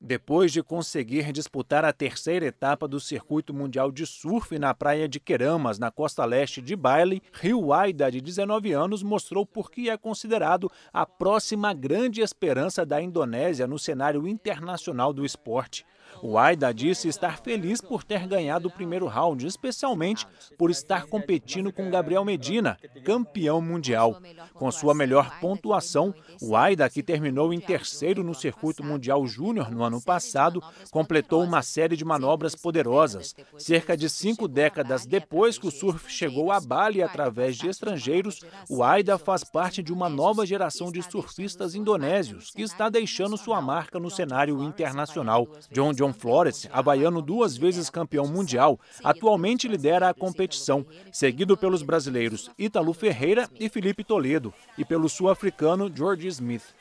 Depois de conseguir disputar a terceira etapa do Circuito Mundial de Surf na praia de Queramas, na costa leste de Bailey, Rio Aida, de 19 anos, mostrou por que é considerado a próxima grande esperança da Indonésia no cenário internacional do esporte. O Aida disse estar feliz por ter ganhado o primeiro round, especialmente por estar competindo com Gabriel Medina, campeão mundial. Com sua melhor pontuação, o Aida, que terminou em terceiro no Circuito Mundial Júnior no ano passado, completou uma série de manobras poderosas. Cerca de cinco décadas depois que o surf chegou a Bali através de estrangeiros, o AIDA faz parte de uma nova geração de surfistas indonésios que está deixando sua marca no cenário internacional. John John Flores, havaiano duas vezes campeão mundial, atualmente lidera a competição, seguido pelos brasileiros Ítalo Ferreira e Felipe Toledo e pelo sul-africano George Smith.